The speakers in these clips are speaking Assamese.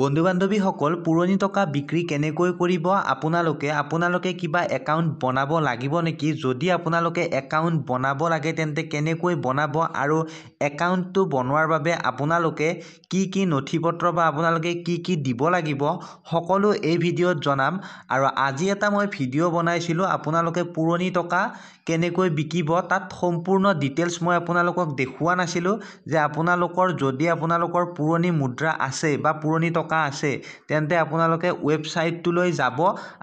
বন্ধু বান্ধৱীসকল পুৰণি টকা বিক্ৰী কেনেকৈ কৰিব আপোনালোকে আপোনালোকে কিবা একাউণ্ট বনাব লাগিব নেকি যদি আপোনালোকে একাউণ্ট বনাব লাগে তেন্তে কেনেকৈ বনাব আৰু একাউণ্টটো বনোৱাৰ বাবে আপোনালোকে কি কি নথি পত্ৰ বা আপোনালোকে কি কি দিব লাগিব সকলো এই ভিডিঅ'ত জনাম আৰু আজি এটা মই ভিডিঅ' বনাইছিলোঁ আপোনালোকে পুৰণি টকা কেনেকৈ বিকিব তাত সম্পূৰ্ণ ডিটেইলছ মই আপোনালোকক দেখুওৱা নাছিলোঁ যে আপোনালোকৰ যদি আপোনালোকৰ পুৰণি মুদ্ৰা আছে বা পুৰণি টকা টকা আছে তেন্তে আপোনালোকে ৱেবছাইটটোলৈ যাব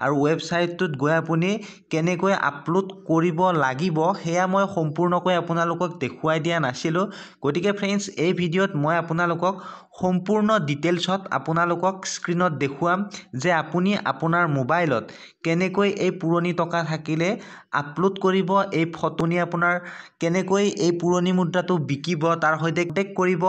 আৰু ৱেবছাইটটোত গৈ আপুনি কেনেকৈ আপলোড কৰিব লাগিব সেয়া মই সম্পূৰ্ণকৈ আপোনালোকক দেখুৱাই দিয়া নাছিলোঁ গতিকে ফ্ৰেণ্ডছ এই ভিডিঅ'ত মই আপোনালোকক সম্পূৰ্ণ ডিটেইলছত আপোনালোকক স্ক্ৰীণত দেখুৱাম যে আপুনি আপোনাৰ মোবাইলত কেনেকৈ এই পুৰণি টকা থাকিলে আপলোড কৰিব এই ফটোনি আপোনাৰ কেনেকৈ এই পুৰণি মুদ্ৰাটো বিকিব তাৰ সৈতে টেক কৰিব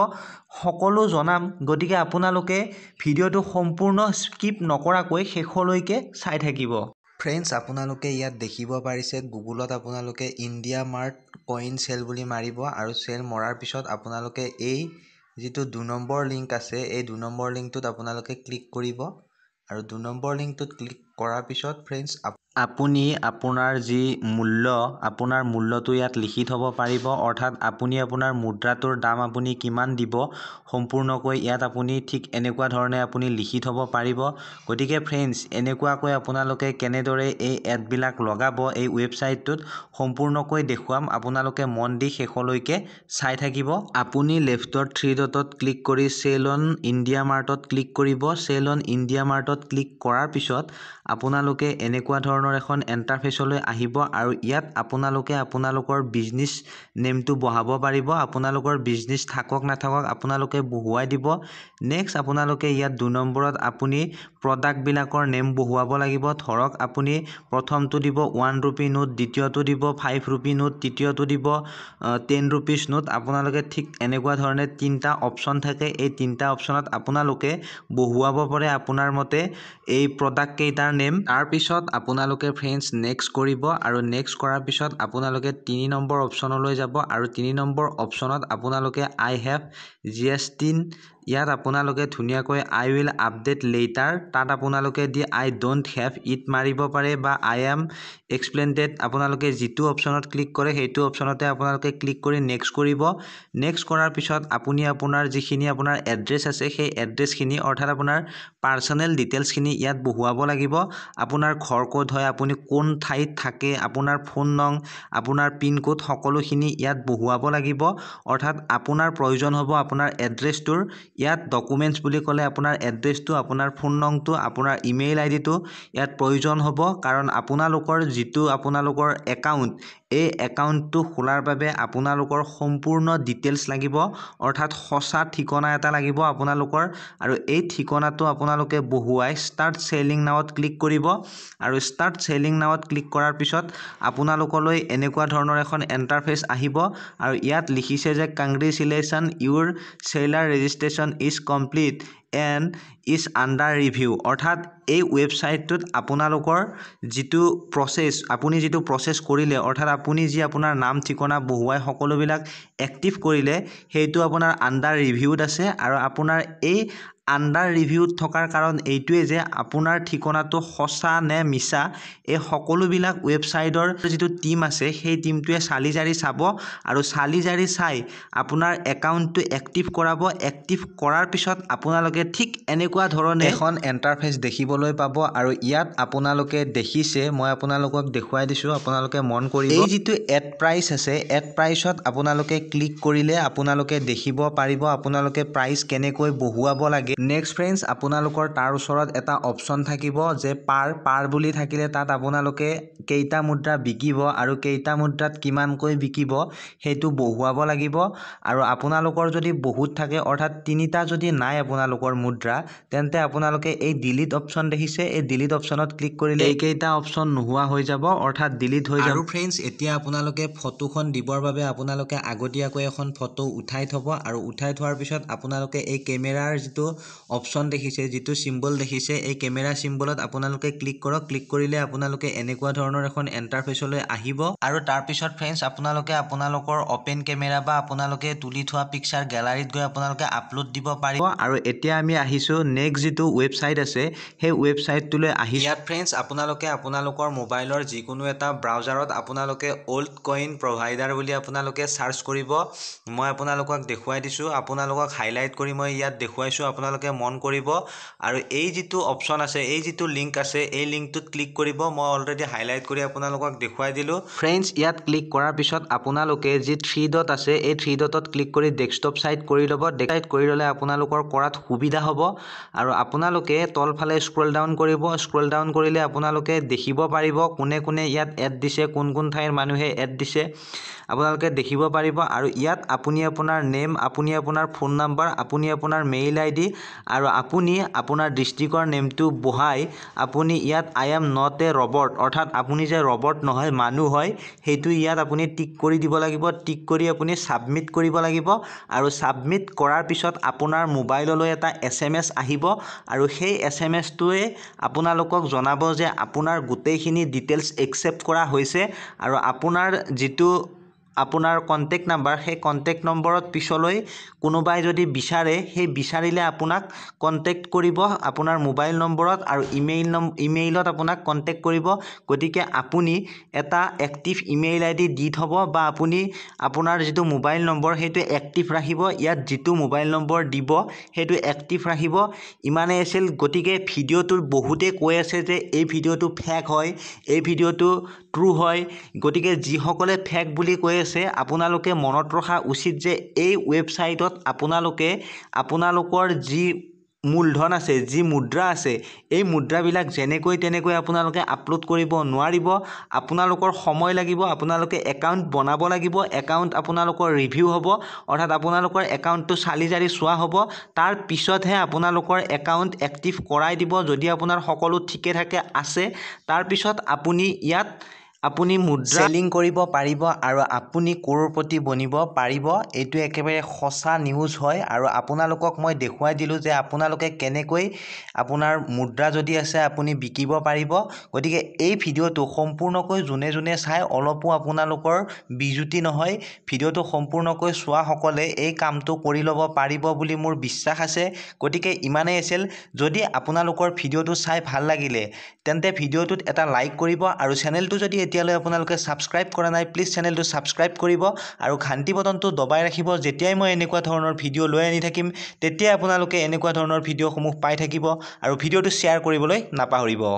সকলো জনাম গতিকে আপোনালোকে ভিডিঅ'টো সম্পূৰ্ণ স্কিপ নকৰাকৈ শেষলৈকে চাই থাকিব ফ্ৰেণ্ডছ আপোনালোকে ইয়াত দেখিব পাৰিছে গুগলত আপোনালোকে ইণ্ডিয়া মাৰ্ট কইন চেল বুলি মাৰিব আৰু চেল মৰাৰ পিছত আপোনালোকে এই যিটো দুই নম্বৰ লিংক আছে এই দুই নম্বৰ লিংকটোত আপোনালোকে ক্লিক কৰিব আৰু দুই নম্বৰ লিংকটোত ক্লিক কৰাৰ পিছত ফ্ৰেণ্ডছ আপুনি আপোনাৰ যি মূল্য আপোনাৰ মূল্যটো ইয়াত লিখি থ'ব পাৰিব অৰ্থাৎ আপুনি আপোনাৰ মুদ্ৰাটোৰ দাম আপুনি কিমান দিব সম্পূৰ্ণকৈ ইয়াত আপুনি ঠিক এনেকুৱা ধৰণে আপুনি লিখি থ'ব পাৰিব গতিকে ফ্ৰেণ্ডছ এনেকুৱাকৈ আপোনালোকে কেনেদৰে এই এডবিলাক লগাব এই ৱেবছাইটটোত সম্পূৰ্ণকৈ দেখুৱাম আপোনালোকে মন দি শেষলৈকে চাই থাকিব আপুনি লেফ্টত থ্ৰী ডটত ক্লিক কৰি চেল অন ইণ্ডিয়া মাৰ্টত ক্লিক কৰিব চেল অন ইণ্ডিয়া মাৰ্টত ক্লিক কৰাৰ পিছত আপোনালোকে এনেকুৱা ধৰণৰ ধৰণৰ এখন এণ্টাৰফেচলৈ আহিব আৰু ইয়াত আপোনালোকে আপোনালোকৰ বিজনেছ নেমটো বহাব পাৰিব আপোনালোকৰ বিজনেছ থাকক নাথাকক আপোনালোকে বহুৱাই দিব নেক্সট আপোনালোকে ইয়াত দুই নম্বৰত আপুনি প্ৰডাক্টবিলাকৰ নেম বহুৱাব লাগিব ধৰক আপুনি প্ৰথমটো দিব ওৱান ৰুপি নোট দ্বিতীয়টো দিব ফাইভ ৰুপি নোট তৃতীয়টো দিব টেন ৰুপিজ নোট আপোনালোকে ঠিক এনেকুৱা ধৰণে তিনিটা অপশ্যন থাকে এই তিনিটা অপশ্যনত আপোনালোকে বহুৱাব পাৰে আপোনাৰ মতে এই প্ৰডাক্টকেইটাৰ নেম তাৰপিছত আপোনালোকে আপোনালোকে ফ্ৰেণ্ডছ নেক্সট কৰিব আৰু নেক্সট কৰাৰ পিছত আপোনালোকে তিনি নম্বৰ অপশ্যনলৈ যাব আৰু তিনি নম্বৰ অপশ্যনত আপোনালোকে I have G S TIN ইয়াত আপোনালোকে ধুনীয়াকৈ আই উইল আপডেট লেটাৰ তাত আপোনালোকে দি আই ডোণ্ট হেভ ইট মাৰিব পাৰে বা আই এম এক্সপ্লেণ্টেড আপোনালোকে যিটো অপশ্যনত ক্লিক কৰে সেইটো অপশ্যনতে আপোনালোকে ক্লিক কৰি নেক্সট কৰিব নেক্সট কৰাৰ পিছত আপুনি আপোনাৰ যিখিনি আপোনাৰ এড্ৰেছ আছে সেই এড্ৰেছখিনি অৰ্থাৎ আপোনাৰ পাৰ্চনেল ডিটেইলছখিনি ইয়াত বহুৱাব লাগিব আপোনাৰ ঘৰ ক'ত হয় হয় আপুনি কোন ঠাইত থাকে আপোনাৰ ফোন নং আপোনাৰ পিনক'ড সকলোখিনি ইয়াত বহুৱাব লাগিব অৰ্থাৎ আপোনাৰ প্ৰয়োজন হ'ব আপোনাৰ এড্ৰেছটোৰ ইয়াত ডকুমেণ্টছ বুলি ক'লে আপোনাৰ এড্ৰেছটো আপোনাৰ ফোন নংটো আপোনাৰ ইমেইল আই ডিটো ইয়াত প্ৰয়োজন হ'ব কাৰণ আপোনালোকৰ যিটো আপোনালোকৰ একাউণ্ট এই একাউণ্টটো খোলাৰ বাবে আপোনালোকৰ সম্পূৰ্ণ ডিটেইলছ লাগিব অৰ্থাৎ সঁচা ঠিকনা এটা লাগিব আপোনালোকৰ আৰু এই ঠিকনাটো আপোনালোকে বহুৱাই ষ্টাৰ্ট চেলিং নাৱত ক্লিক কৰিব আৰু ষ্টাৰ্ট তাৰ চেলিং নাৱত ক্লিক কৰাৰ পিছত আপোনালোকলৈ এনেকুৱা ধৰণৰ এখন এণ্টাৰফেচ আহিব আৰু ইয়াত লিখিছে যে congratulation your seller registration is complete and is under review অৰ্থাৎ এই ৱেবছাইটটোত আপোনালোকৰ যিটো প্ৰচেছ আপুনি যিটো প্ৰচেছ কৰিলে অৰ্থাৎ আপুনি যি আপোনাৰ নাম ঠিকনা বহুৱাই সকলোবিলাক এক্টিভ কৰিলে সেইটো আপোনাৰ আণ্ডাৰ ৰিভিউত আছে আৰু আপোনাৰ এই আণ্ডাৰ ৰিভিউত থকাৰ কাৰণ এইটোৱেই যে আপোনাৰ ঠিকনাটো সঁচা নে মিছা এই সকলোবিলাক ৱেবছাইটৰ যিটো টীম আছে সেই টীমটোৱে চালি জাৰি চাব আৰু চালি জাৰি চাই আপোনাৰ একাউণ্টটো এক্টিভ কৰাব এক্টিভ কৰাৰ পিছত আপোনালোকে ঠিক এনেকুৱা ধৰণে এখন এণ্টাৰফেচ দেখিবলৈ পাব আৰু ইয়াত আপোনালোকে দেখিছে মই আপোনালোকক দেখুৱাই দিছোঁ আপোনালোকে মন কৰি এই যিটো এড প্ৰাইচ আছে এড প্ৰাইচত আপোনালোকে ক্লিক কৰিলে আপোনালোকে দেখিব পাৰিব আপোনালোকে প্ৰাইচ কেনেকৈ বহুৱাব লাগে লাগে নেক্সট ফ্ৰেণ্ডছ আপোনালোকৰ তাৰ ওচৰত এটা অপশ্যন থাকিব যে পাৰ পাৰ বুলি থাকিলে তাত আপোনালোকে কেইটা মুদ্ৰা বিকিব আৰু কেইটা মুদ্ৰাত কিমানকৈ বিকিব সেইটো বহুৱাব লাগিব আৰু আপোনালোকৰ যদি বহুত থাকে অৰ্থাৎ তিনিটা যদি নাই আপোনালোকৰ মুদ্ৰা তেন্তে আপোনালোকে এই ডিলিট অপশ্যন দেখিছে এই ডিলিট অপচনত ক্লিক কৰিলে এইকেইটা অপচন নোহোৱা হৈ যাব অৰ্থাৎ ডিলিট হৈ যাব ফ্ৰেণ্ডছ এতিয়া আপোনালোকে ফটোখন দিবৰ বাবে আপোনালোকে আগতীয়াকৈ এখন ফটো উঠাই থ'ব আৰু উঠাই থোৱাৰ পিছত আপোনালোকে এই কেমেৰাৰ যিটো অপশ্যন দেখিছে যিটো চিম্বল দেখিছে এই কেমেৰা চিম্বলত আপোনালোকে ক্লিক কৰক ক্লিক কৰিলে আপোনালোকে এনেকুৱা ধৰণৰ এখন এণ্টাৰফেচলৈ আহিব আৰু তাৰপিছত ফ্ৰেণ্ডছ আপোনালোকে আপোনালোকৰ অপেন কেমেৰা বা আপোনালোকে তুলি থোৱা পিকচাৰ গেলাৰীত গৈ আপোনালোকে আপলোড দিব পাৰিব আৰু এতিয়া আমি আহিছোঁ নেক্সট যিটো ৱেবছাইট আছে সেই ৱেবছাইটটোলৈ আহি ইয়াত ফ্ৰেণ্ডছ আপোনালোকে আপোনালোকৰ মোবাইলৰ যিকোনো এটা ব্ৰাউজাৰত আপোনালোকে অল্ড কইন প্ৰভাইডাৰ বুলি আপোনালোকে ছাৰ্চ কৰিব মই আপোনালোকক দেখুৱাই দিছোঁ আপোনালোকক হাইলাইট কৰি মই ইয়াত দেখুৱাইছোঁ আপোনালোক আপোনালোকে মন কৰিব আৰু এই যিটো অপশ্যন আছে এই যিটো লিংক আছে এই লিংকটোত ক্লিক কৰিব মই অলৰেডি হাইলাইট কৰি আপোনালোকক দেখুৱাই দিলোঁ ফ্ৰেণ্ডছ ইয়াত ক্লিক কৰাৰ পিছত আপোনালোকে যি থ্ৰী ডট আছে এই থ্ৰী ডটত ক্লিক কৰি ডেস্কটপ চাইড কৰি ল'ব চাইড কৰি ল'লে আপোনালোকৰ কৰাত সুবিধা হ'ব আৰু আপোনালোকে তলফালে স্ক্ৰল ডাউন কৰিব স্ক্ৰল ডাউন কৰিলে আপোনালোকে দেখিব পাৰিব কোনে কোনে ইয়াত এড দিছে কোন কোন ঠাইৰ মানুহে এড দিছে আপোনালোকে দেখিব পাৰিব আৰু ইয়াত আপুনি আপোনাৰ নেম আপুনি আপোনাৰ ফোন নাম্বাৰ আপুনি আপোনাৰ মেইল আই ডি আৰু আপুনি আপোনাৰ ডিষ্ট্ৰিক্টৰ নেমটো বহাই আপুনি ইয়াত I am not a robot অৰ্থাৎ আপুনি যে ৰবট নহয় মানুহ হয় সেইটো ইয়াত আপুনি টিক কৰি দিব লাগিব টিক কৰি আপুনি ছাবমিট কৰিব লাগিব আৰু ছাবমিট কৰাৰ পিছত আপোনাৰ মোবাইললৈ এটা এছ এম এছ আহিব আৰু সেই এছ এম এছটোৱে আপোনালোকক জনাব যে আপোনাৰ গোটেইখিনি ডিটেইলছ একচেপ্ট কৰা হৈছে আৰু আপোনাৰ যিটো আপোনাৰ কণ্টেক্ট নাম্বাৰ সেই কণ্টেক্ট নম্বৰত পিছলৈ কোনোবাই যদি বিচাৰে সেই বিচাৰিলে আপোনাক কণ্টেক্ট কৰিব আপোনাৰ মোবাইল নম্বৰত আৰু ইমেইল নম ইমেইলত আপোনাক কণ্টেক্ট কৰিব গতিকে আপুনি এটা এক্টিভ ইমেইল আই ডি দি থ'ব বা আপুনি আপোনাৰ যিটো মোবাইল নম্বৰ সেইটো এক্টিভ ৰাখিব ইয়াত যিটো মোবাইল নম্বৰ দিব সেইটো এক্টিভ ৰাখিব ইমানেই আছিল গতিকে ভিডিঅ'টো বহুতেই কৈ আছে যে এই ভিডিঅ'টো ফেক হয় এই ভিডিঅ'টো ট্ৰু হয় গতিকে যিসকলে ফেক বুলি কৈ আছে আপোনালোকে মনত ৰখা উচিত যে এই ৱেবছাইটত আপোনালোকে আপোনালোকৰ যি মূলধন আছে যি মুদ্ৰা আছে এই মুদ্ৰাবিলাক যেনেকৈ তেনেকৈ আপোনালোকে আপলোড কৰিব নোৱাৰিব আপোনালোকৰ সময় লাগিব আপোনালোকে একাউণ্ট বনাব লাগিব একাউণ্ট আপোনালোকৰ ৰিভিউ হ'ব অৰ্থাৎ আপোনালোকৰ একাউণ্টটো চালি জাৰি চোৱা হ'ব তাৰ পিছতহে আপোনালোকৰ একাউণ্ট এক্টিভ কৰাই দিব যদি আপোনাৰ সকলো ঠিকে থাকে আছে তাৰপিছত আপুনি ইয়াত আপুনি মুদ্ৰা লিং কৰিব পাৰিব আৰু আপুনি কৰোৰপতি বনিব পাৰিব এইটো একেবাৰে সঁচা নিউজ হয় আৰু আপোনালোকক মই দেখুৱাই দিলোঁ যে আপোনালোকে কেনেকৈ আপোনাৰ মুদ্ৰা যদি আছে আপুনি বিকিব পাৰিব গতিকে এই ভিডিঅ'টো সম্পূৰ্ণকৈ যোনে যোনে চাই অলপো আপোনালোকৰ বিজুতি নহয় ভিডিঅ'টো সম্পূৰ্ণকৈ চোৱাসকলে এই কামটো কৰি ল'ব পাৰিব বুলি মোৰ বিশ্বাস আছে গতিকে ইমানেই আছিল যদি আপোনালোকৰ ভিডিঅ'টো চাই ভাল লাগিলে তেন্তে ভিডিঅ'টোত এটা লাইক কৰিব আৰু চেনেলটো যদি এতিয়ালৈ আপোনালোকে ছাবস্ক্ৰাইব কৰা নাই প্লিজ চেনেলটো ছাবস্ক্ৰাইব কৰিব আৰু ঘান্তি বটনটো দবাই ৰাখিব যেতিয়াই মই এনেকুৱা ধৰণৰ ভিডিঅ' লৈ আনি থাকিম তেতিয়াই আপোনালোকে এনেকুৱা ধৰণৰ ভিডিঅ'সমূহ পাই থাকিব আৰু ভিডিঅ'টো শ্বেয়াৰ কৰিবলৈ নাপাহৰিব